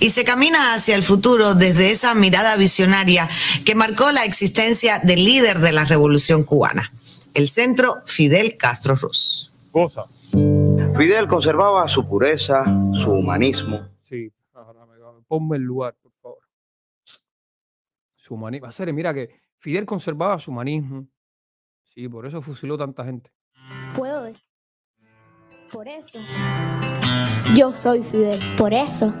y se camina hacia el futuro desde esa mirada visionaria que marcó la existencia del líder de la revolución cubana, el centro Fidel Castro Ruz. Cosa. Fidel conservaba su pureza, su humanismo. Sí, ponme el lugar, por favor. Su humanismo. mira que Fidel conservaba su humanismo. Sí, por eso fusiló tanta gente. Puedo ver. Por eso. Yo soy Fidel. Por eso.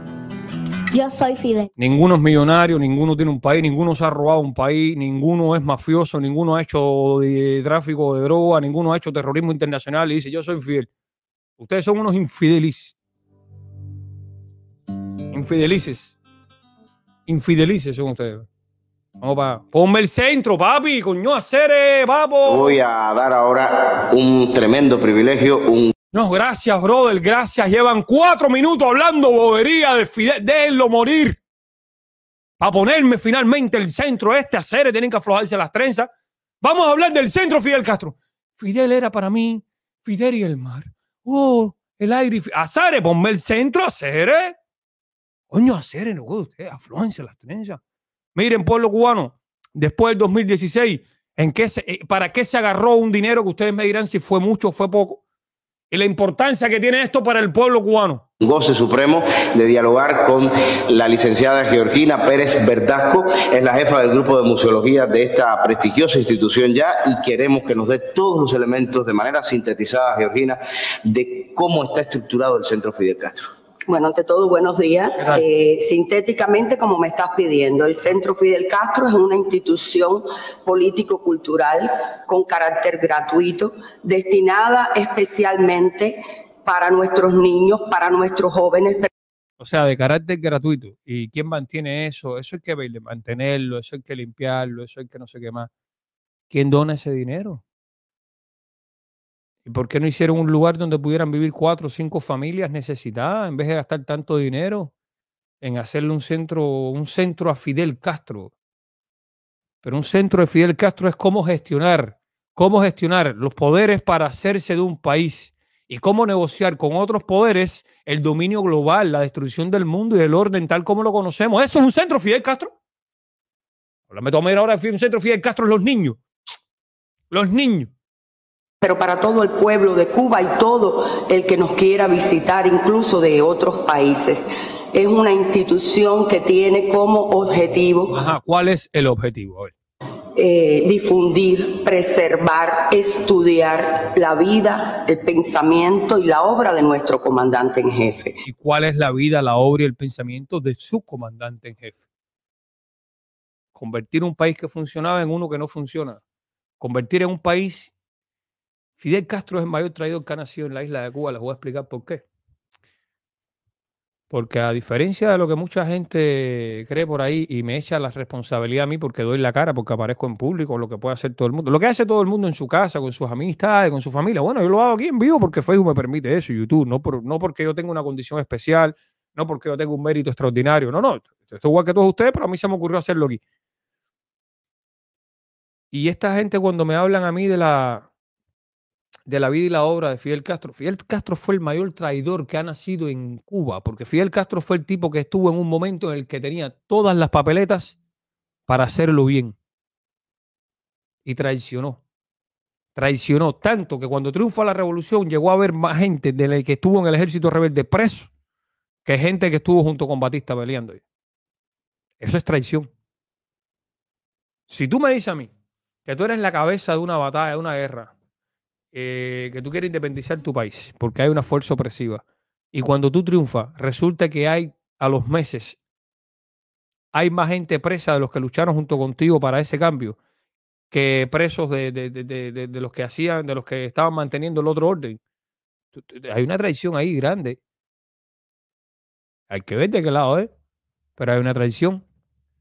Yo soy Fidel. Ninguno es millonario, ninguno tiene un país, ninguno se ha robado un país, ninguno es mafioso, ninguno ha hecho tráfico de droga, ninguno ha hecho terrorismo internacional y dice yo soy Fidel. Ustedes son unos infidelices. Infidelices. Infidelices son ustedes. Vamos para. Ponme el centro, papi, coño, hacer, papo. Voy a dar ahora un tremendo privilegio, un no, gracias, brother, gracias. Llevan cuatro minutos hablando bobería de Fidel. Déjenlo morir. Para ponerme finalmente el centro este a hacer, tienen que aflojarse las trenzas. Vamos a hablar del centro, Fidel Castro. Fidel era para mí, Fidel y el mar. Oh, el aire. Y Azare, ponme el centro, Azare. Coño, Azare, no Ustedes aflojanse las trenzas. Miren, pueblo cubano, después del 2016, ¿en qué se, eh, ¿para qué se agarró un dinero que ustedes me dirán si fue mucho o fue poco? y la importancia que tiene esto para el pueblo cubano. goce supremo de dialogar con la licenciada Georgina Pérez Verdasco, es la jefa del grupo de museología de esta prestigiosa institución ya y queremos que nos dé todos los elementos de manera sintetizada, Georgina, de cómo está estructurado el Centro Fidel Castro. Bueno, ante todo, buenos días. Eh, sintéticamente, como me estás pidiendo, el Centro Fidel Castro es una institución político-cultural con carácter gratuito, destinada especialmente para nuestros niños, para nuestros jóvenes. O sea, de carácter gratuito. ¿Y quién mantiene eso? Eso hay que mantenerlo, eso hay que limpiarlo, eso hay que no sé qué más. ¿Quién dona ese dinero? ¿Y por qué no hicieron un lugar donde pudieran vivir cuatro o cinco familias necesitadas en vez de gastar tanto dinero en hacerle un centro, un centro a Fidel Castro? Pero un centro de Fidel Castro es cómo gestionar, cómo gestionar los poderes para hacerse de un país y cómo negociar con otros poderes el dominio global, la destrucción del mundo y el orden tal como lo conocemos. Eso es un centro Fidel Castro. me ir ahora de un centro Fidel Castro, los niños. Los niños pero para todo el pueblo de Cuba y todo el que nos quiera visitar, incluso de otros países. Es una institución que tiene como objetivo... Ajá, ¿cuál es el objetivo? Eh, difundir, preservar, estudiar la vida, el pensamiento y la obra de nuestro comandante en jefe. ¿Y cuál es la vida, la obra y el pensamiento de su comandante en jefe? Convertir un país que funcionaba en uno que no funciona. Convertir en un país Fidel Castro es el mayor traidor que ha nacido en la isla de Cuba. Les voy a explicar por qué. Porque a diferencia de lo que mucha gente cree por ahí y me echa la responsabilidad a mí porque doy la cara, porque aparezco en público, lo que puede hacer todo el mundo, lo que hace todo el mundo en su casa, con sus amistades, con su familia. Bueno, yo lo hago aquí en vivo porque Facebook me permite eso, YouTube, no, por, no porque yo tenga una condición especial, no porque yo tenga un mérito extraordinario. No, no, esto es igual que todos ustedes, pero a mí se me ocurrió hacerlo aquí. Y esta gente cuando me hablan a mí de la, de la vida y la obra de Fidel Castro. Fidel Castro fue el mayor traidor que ha nacido en Cuba, porque Fidel Castro fue el tipo que estuvo en un momento en el que tenía todas las papeletas para hacerlo bien. Y traicionó. Traicionó tanto que cuando triunfa la revolución llegó a haber más gente de la que estuvo en el ejército rebelde preso que gente que estuvo junto con Batista peleando. Eso es traición. Si tú me dices a mí que tú eres la cabeza de una batalla, de una guerra, eh, que tú quieres independizar tu país, porque hay una fuerza opresiva. Y cuando tú triunfas, resulta que hay a los meses, hay más gente presa de los que lucharon junto contigo para ese cambio que presos de, de, los que hacían, de los que estaban manteniendo el otro orden. Hay una traición ahí grande. Hay que ver de qué lado, ¿eh? Pero hay una traición.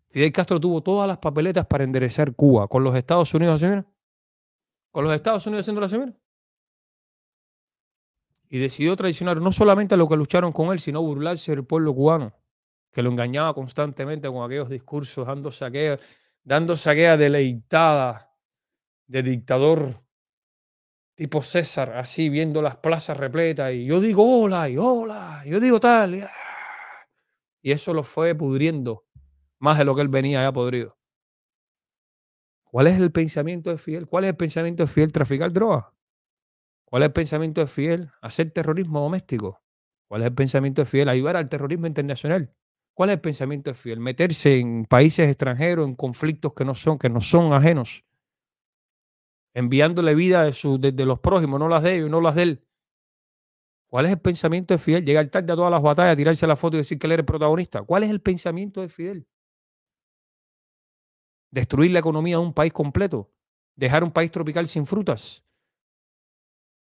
Fidel Castro tuvo todas las papeletas para enderezar Cuba con los Estados Unidos con los Estados Unidos haciendo la y decidió traicionar no solamente a los que lucharon con él, sino burlarse del pueblo cubano, que lo engañaba constantemente con aquellos discursos, dando saquea, dando saquea deleitada de dictador tipo César, así viendo las plazas repletas, y yo digo hola, y hola, yo digo tal, ah". y, eso lo fue pudriendo más de lo que él venía ya podrido. ¿Cuál es el pensamiento de fiel? ¿Cuál es el pensamiento de Fidel? Traficar droga. ¿Cuál es el pensamiento de Fidel? ¿Hacer terrorismo doméstico? ¿Cuál es el pensamiento de Fidel? Ayudar al terrorismo internacional. ¿Cuál es el pensamiento de Fidel? Meterse en países extranjeros, en conflictos que no son, que no son ajenos, enviándole vida de, los prójimos, no las de ellos, no las de él. ¿Cuál es el pensamiento de Fidel? Llegar tarde a todas las batallas, tirarse la foto y decir que él era el protagonista. ¿Cuál es el pensamiento de Fidel? Destruir la economía de un país completo. Dejar un país tropical sin frutas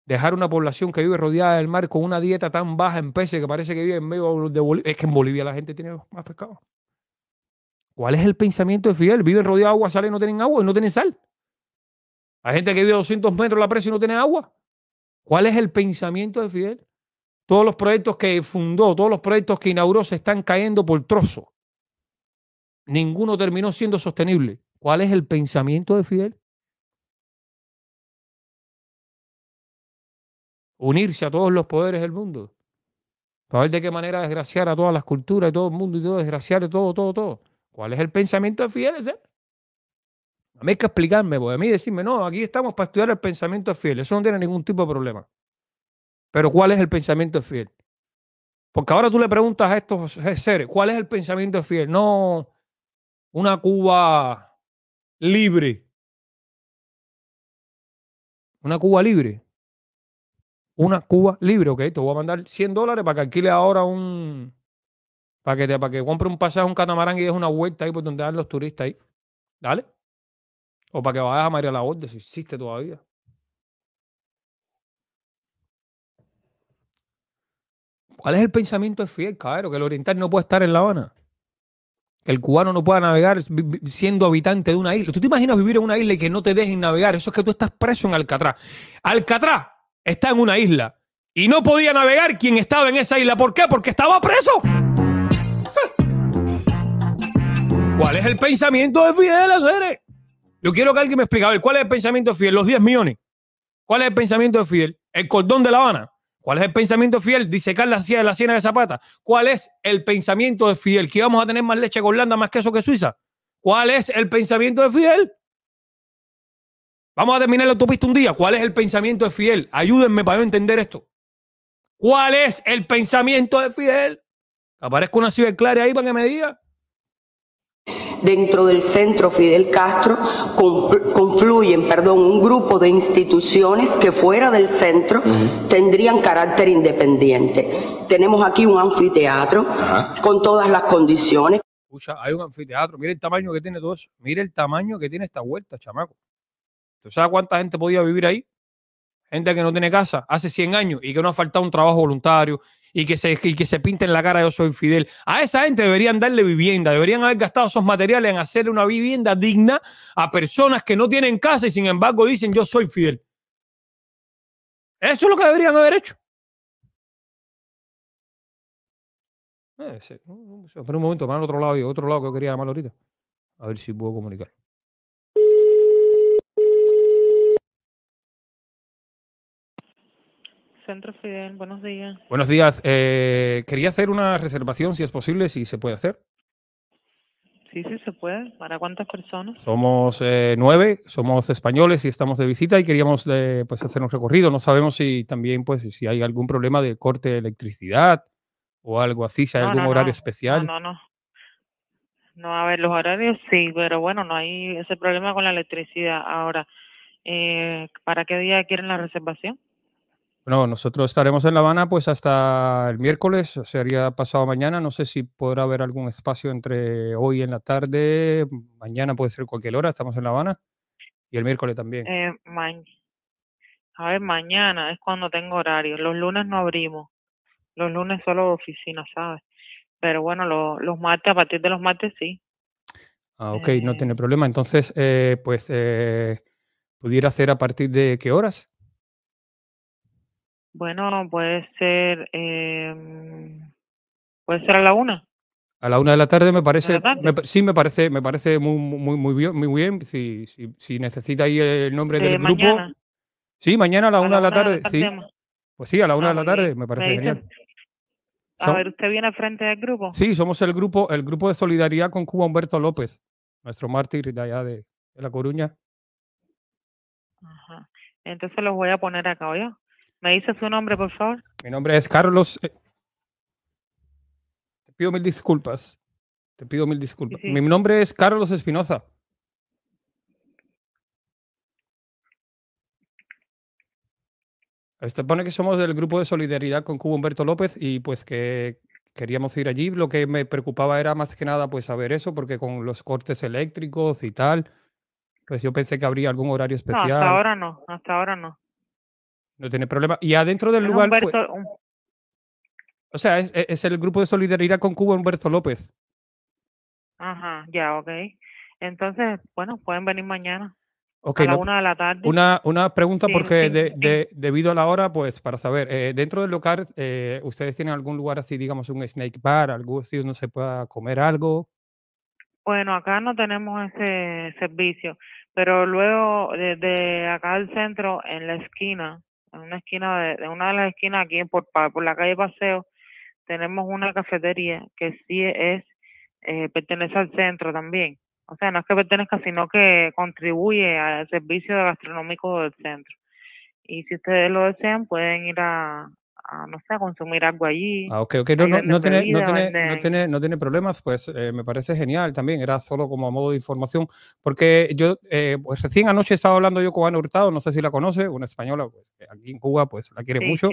dejar una población que vive rodeada del mar con una dieta tan baja en peces que parece que vive en medio de Bolivia. Es que en Bolivia la gente tiene más pescado. ¿Cuál es el pensamiento de Fidel? Viven rodeados de agua, salen, no tienen agua y no tienen sal. Hay gente que vive a 200 metros la presa y no tiene agua. ¿Cuál es el pensamiento de Fidel? Todos los proyectos que fundó, todos los proyectos que inauguró se están cayendo por trozo Ninguno terminó siendo sostenible. ¿Cuál es el pensamiento de Fidel? unirse a todos los poderes del mundo. Para ver de qué manera desgraciar a todas las culturas y todo el mundo y todo, desgraciar todo, todo, todo. ¿Cuál es el pensamiento de fiel Eh? A mí hay que explicarme, porque a mí decirme, no, aquí estamos para estudiar el pensamiento fiel Eso no tiene ningún tipo de problema. Pero ¿cuál es el pensamiento fiel? Porque ahora tú le preguntas a estos seres, ¿cuál es el pensamiento fiel? No, una Cuba libre. Una Cuba libre una Cuba libre, ok, te voy a mandar 100 dólares para que alquile ahora un, para que, te, para que compre un pasaje, un catamarán y des una vuelta ahí por donde dan los turistas ahí, dale, o para que vayas a María la Orden, si existe todavía. ¿Cuál es el pensamiento de Fidel, Que el oriental no puede estar en La Habana. Que el cubano no pueda navegar siendo habitante de una isla. ¿Tú te imaginas vivir en una isla y que no te dejen navegar? Eso es que tú estás preso en Alcatraz. Alcatraz está en una isla y no podía navegar quien estaba en esa isla. ¿Por qué? Porque estaba preso. ¿Cuál es el pensamiento de Fidel Aceres? Yo quiero que alguien me explique. A ¿cuál es el pensamiento de Fidel? Los 10 millones. ¿Cuál es el pensamiento de Fidel? El cordón de La Habana. ¿Cuál es el pensamiento de Fidel? Disecar la de la siena de Zapata. ¿Cuál es el pensamiento de Fidel? ¿Que íbamos a tener más leche con Holanda, más queso que Suiza? ¿Cuál es el pensamiento de Fidel? Vamos a terminar la autopista un día. ¿Cuál es el pensamiento de Fidel? Ayúdenme para yo entender esto. ¿Cuál es el pensamiento de Fidel? ¿Aparezco una ciudad clara ahí para que me diga dentro del centro Fidel Castro confluyen perdón, un grupo de instituciones que fuera del centro tendrían carácter independiente. Tenemos aquí un anfiteatro con todas las condiciones. Escucha, hay un anfiteatro, Mira el tamaño que tiene todo eso, el tamaño que tiene esta vuelta, chamaco sabes cuánta gente podía vivir ahí? Gente que no tiene casa hace 100 años y que no ha faltado un trabajo voluntario y que se, y que se la cara yo soy fidel. A esa gente deberían darle vivienda, deberían haber gastado esos materiales en hacer una vivienda digna a personas que no tienen casa y sin embargo dicen yo soy fidel. Eso es lo que deberían haber hecho. Eh, espera un momento, más al otro lado y otro lado que yo quería llamar ahorita. A ver si puedo comunicar. Centro Fidel, buenos días. Buenos días. Eh, quería hacer una reservación, si es posible, si se puede hacer. Sí, sí, se puede. ¿Para cuántas personas? Somos eh, nueve, somos españoles y estamos de visita y queríamos eh, pues hacer un recorrido. No sabemos si también pues si hay algún problema de corte de electricidad o algo así, si hay algún horario especial. No, no, no. No, a ver, los horarios sí, pero bueno, no hay ese problema con la electricidad. Ahora, ¿para qué día quieren la reservación? Bueno, nosotros estaremos en La Habana pues hasta el miércoles, sería pasado mañana. No sé si podrá haber algún espacio entre hoy en la tarde, mañana puede ser cualquier hora, estamos en La Habana. Y el miércoles también. Eh, a ver, mañana es cuando tengo horario. Los lunes no abrimos. Los lunes solo oficinas, ¿sabes? Pero bueno, los martes, a partir de los martes sí. Ah, ok, no eh, tiene problema. Entonces, eh, pues, ¿pudiera hacer a partir de qué horas? Bueno, puede ser, em, puede ser a la una. A la una de la tarde me parece, sí me parece, me parece muy muy muy bien, muy bien. Si, si, si el nombre del eh, grupo. Sí, mañana a la una, de la tarde. Sí. Pues sí, a la una ah, de la tarde me parece genial. A ver, usted viene frente del grupo. Sí, somos el grupo, el grupo de solidaridad con Cuba Humberto López, nuestro mártir de allá de, La Coruña. Ajá. Entonces los voy a poner acá, ¿oye? ¿Me dices su nombre, por favor? Mi nombre es Carlos. Eh, te pido mil disculpas. Te pido mil disculpas. Mi nombre es Carlos Espinoza. Se pone que somos del grupo de solidaridad con Cubo Humberto López y pues que queríamos ir allí. Lo que me preocupaba era más que nada pues saber eso, porque con los cortes eléctricos y tal, pues yo pensé que habría algún horario especial. hasta ahora no, hasta ahora no. No tiene problema. Y adentro del lugar. Pues o sea, es, es, el grupo de solidaridad con Cuba, Humberto López. Ajá, ya, ok. Entonces, bueno, pueden venir mañana. a la una de la tarde. Una, una pregunta, porque de, De, debido a la hora, pues para saber, eh, dentro del local, eh, ¿ustedes tienen algún lugar así, digamos, un snake bar, algún sitio donde se pueda comer algo? Bueno, acá no tenemos ese servicio, pero luego desde acá al centro, en la esquina, en una esquina de, una de las esquinas aquí por, por la calle Paseo, tenemos una cafetería que sí es, eh, pertenece al centro también. O sea, no es que pertenezca, sino que contribuye al servicio gastronómico del centro. Y si ustedes lo desean, pueden ir a, a, no sé, consumir algo allí. Ah, no, tiene, no, no, problemas, pues eh, me parece genial también, era solo como a modo de información, porque yo, eh, pues recién anoche estaba hablando yo con Ana Hurtado, no sé si la conoce, una española, pues, aquí en Cuba, pues la quiere mucho,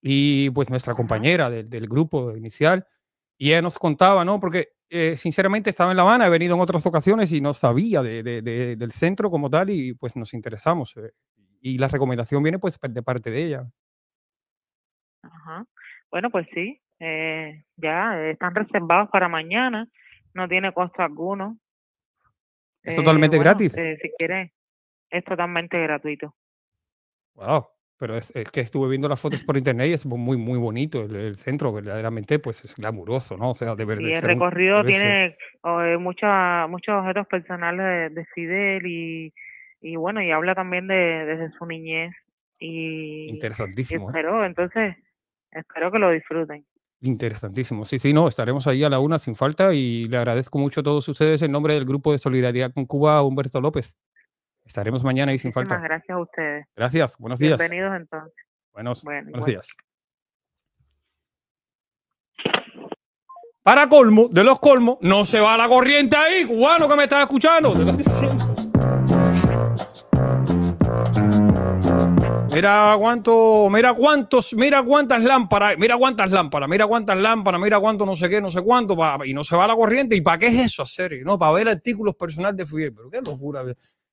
y pues nuestra compañera del, del, grupo inicial, y ella nos contaba, ¿no? Porque eh, sinceramente estaba en La Habana, he venido en otras ocasiones y no sabía de, de, del centro como tal, y pues nos interesamos y la recomendación viene pues de parte de ella. Ajá. Bueno, pues sí, eh, ya están reservados para mañana, no tiene costo alguno. ¿Es eh, totalmente gratis? Eh, si quieres, es totalmente gratuito. Wow, pero es, que estuve viendo las fotos por internet y es muy, muy bonito el, centro, verdaderamente, pues es glamuroso, ¿no? O sea, de verdad. Y el recorrido tiene eh, mucha, muchos objetos personales de, Fidel y, bueno, y habla también de desde su niñez. Y, Interesantísimo. pero entonces Espero que lo disfruten. Interesantísimo. Sí, sí, no, estaremos ahí a la una sin falta y le agradezco mucho a todos ustedes en nombre del Grupo de Solidaridad con Cuba, Humberto López. Estaremos mañana ahí sin falta. gracias a ustedes. Gracias, buenos días. Bienvenidos entonces. Buenos, buenos días. Para colmo, de los colmos, no se va la corriente ahí, cubano que me está escuchando. Mira cuánto, mira cuántos, mira cuántas lámparas, mira cuántas lámparas, mira cuántas lámparas, mira cuánto no sé qué, no sé cuánto, y no se va la corriente. ¿Y para qué es eso hacer? No, para ver artículos personales de Fidel. Pero qué locura,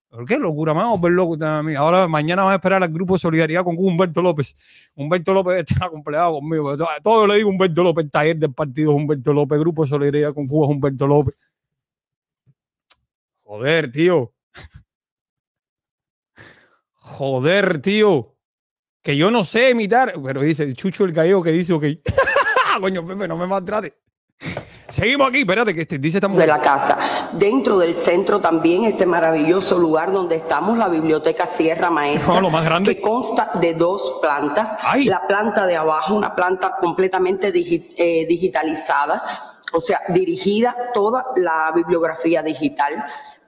pero qué locura, a ver loco Ahora mañana vamos a esperar al grupo de solidaridad con Humberto López. Humberto López está completado conmigo. Todo lo digo Humberto López, taller del partido Humberto López, grupo de solidaridad con Cuba Humberto López. Joder, tío joder, tío, que yo no sé imitar. Pero dice el chucho el gallego que dice, ok. Coño, no me maltrate. Seguimos aquí, espérate, que este, dice estamos De la casa. Dentro del centro también, este maravilloso lugar donde estamos, la biblioteca Sierra Maestra. más grande. Que consta de dos plantas. La planta de abajo, una planta completamente eh, digitalizada, o sea, dirigida toda la bibliografía digital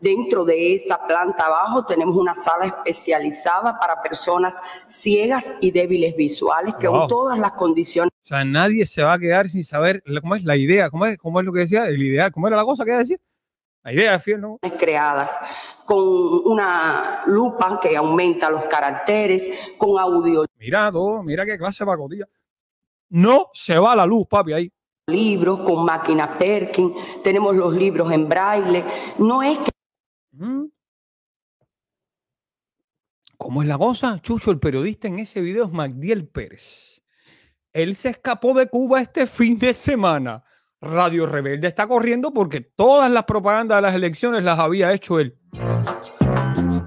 Dentro de esa planta abajo tenemos una sala especializada para personas ciegas y débiles visuales, que wow. todas las condiciones. O sea, nadie se va a quedar sin saber cómo es la idea, cómo es, cómo es lo que decía, el ideal, cómo era la cosa que iba a decir. La idea, fiel, ¿no? Creadas con una lupa que aumenta los caracteres, con audio. Mira todo, mira qué clase de pacotilla. No se va la luz, papi, ahí libros con máquina Perkin, tenemos los libros en braille. No es que ¿Cómo es la cosa? Chucho, el periodista en ese video es Magdiel Pérez. Él se escapó de Cuba este fin de semana. Radio Rebelde está corriendo porque todas las propagandas de las elecciones las había hecho él.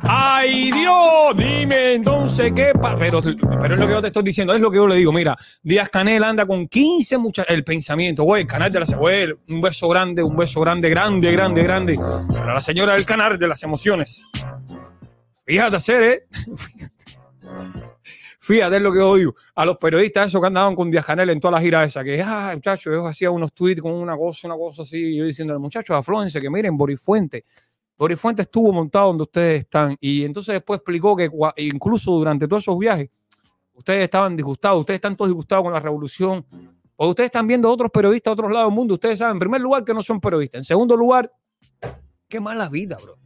¡Ay, Dios! Dime entonces qué pasa. Pero, es lo que yo te estoy diciendo, es lo que yo le digo. Mira, Díaz Canel anda con 15 muchachos. El pensamiento, güey, el canal de las. Güey, un beso grande, un beso grande, grande, grande, grande. Para la señora del canal de las emociones. Fíjate hacer, ¿eh? Fíjate, es lo que odio. A los periodistas esos que andaban con Díaz Canel en todas las giras esa, que, ah, muchachos, ellos hacían unos tweets con una cosa, una cosa así. yo diciendo, muchachos, aflóense, que miren, Borifuente. Fuentes estuvo montado donde ustedes están y entonces después explicó que incluso durante todos esos viajes ustedes estaban disgustados, ustedes están todos disgustados con la revolución, o ustedes están viendo a otros periodistas a otros lados del mundo, ustedes saben, en primer lugar, que no son periodistas, en segundo lugar, qué mala vida, bro.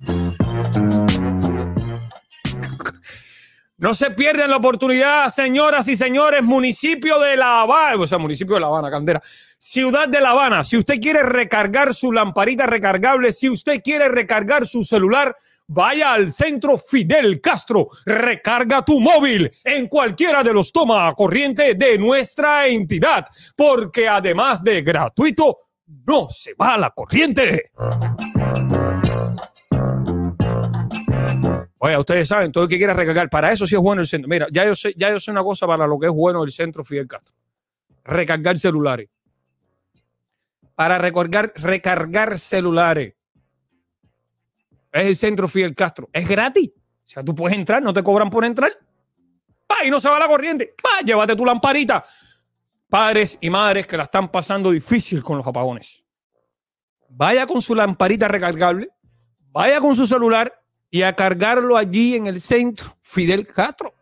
No se pierdan la oportunidad, señoras y señores, municipio de La Habana, o sea, municipio de La Habana, Candera, ciudad de La Habana. Si usted quiere recargar su lamparita recargable, si usted quiere recargar su celular, vaya al centro Fidel Castro, recarga tu móvil en cualquiera de los toma corriente de nuestra entidad, porque además de gratuito, no se va la corriente. Oye, ustedes saben, todo el que quiera recargar, para eso sí es bueno el centro. Mira, ya yo sé, ya yo sé una cosa para lo que es bueno el centro Fidel Castro. Recargar celulares. Para recargar, recargar celulares. Es el centro Fidel Castro. Es gratis. O sea, tú puedes entrar, no te cobran por entrar. ¡Pa! Y no se va la corriente. ¡Pa! Llévate tu lamparita. Padres y madres que la están pasando difícil con los apagones. Vaya con su lamparita recargable. Vaya con su celular y a cargarlo allí en el centro, Fidel Castro.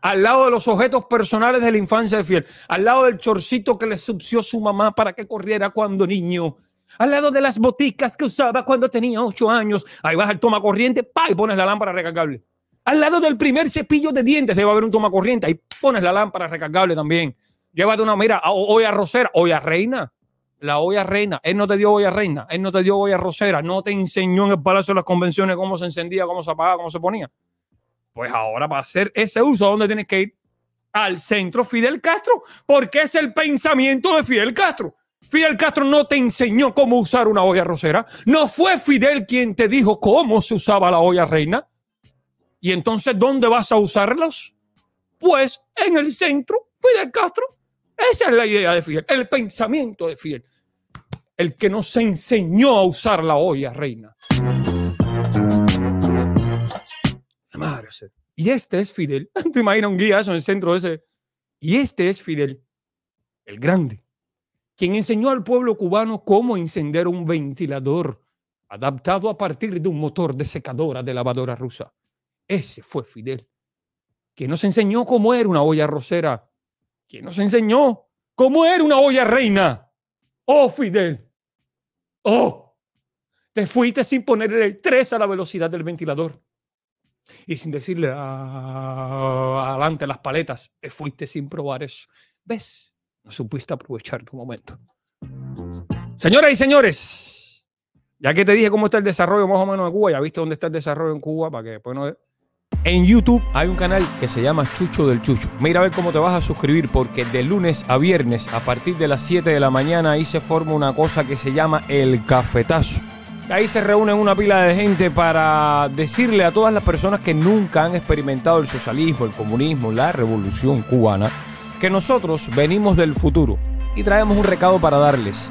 Al lado de los objetos personales de la infancia de Fidel, al lado del chorcito que le subció su mamá para que corriera cuando niño, al lado de las boticas que usaba cuando tenía ocho años, ahí vas al toma corriente, pa, y pones la lámpara recargable. Al lado del primer cepillo de dientes debe haber un toma corriente, ahí pones la lámpara recargable también. Llévate una, mira, hoy a Rosera, hoy a Reina, la olla reina. Él no te dio olla reina, él no te dio olla rosera, no te enseñó en el Palacio de las Convenciones cómo se encendía, cómo se apagaba, cómo se ponía. Pues ahora para hacer ese uso, ¿a dónde tienes que ir? Al centro Fidel Castro, porque es el pensamiento de Fidel Castro. Fidel Castro no te enseñó cómo usar una olla rosera. No fue Fidel quien te dijo cómo se usaba la olla reina. Y entonces, ¿dónde vas a usarlos? Pues en el centro Fidel Castro esa es la idea de Fidel. el pensamiento de Fidel. el que nos enseñó a usar la olla, reina. Y este es Fidel. ¿Te imaginas un guía en el centro de ese? Y este es Fidel, el grande, quien enseñó al pueblo cubano cómo encender un ventilador adaptado a partir de un motor de secadora de lavadora rusa. Ese fue Fidel, que nos enseñó cómo era una olla rosera ¿Quién nos enseñó cómo era una olla reina? Oh, Fidel. Oh, te fuiste sin ponerle el 3 a la velocidad del ventilador. Y sin decirle ah, adelante las paletas, te fuiste sin probar eso. ¿Ves? No supiste aprovechar tu momento. Señoras y señores, ya que te dije cómo está el desarrollo más o menos en Cuba, ya viste dónde está el desarrollo en Cuba, para que después no en YouTube hay un canal que se llama Chucho del Chucho. Mira a ver cómo te vas a suscribir porque de lunes a viernes a partir de las 7 de la mañana ahí se forma una cosa que se llama el cafetazo. Ahí se reúnen una pila de gente para decirle a todas las personas que nunca han experimentado el socialismo, el comunismo, la revolución cubana, que nosotros venimos del futuro y traemos un recado para darles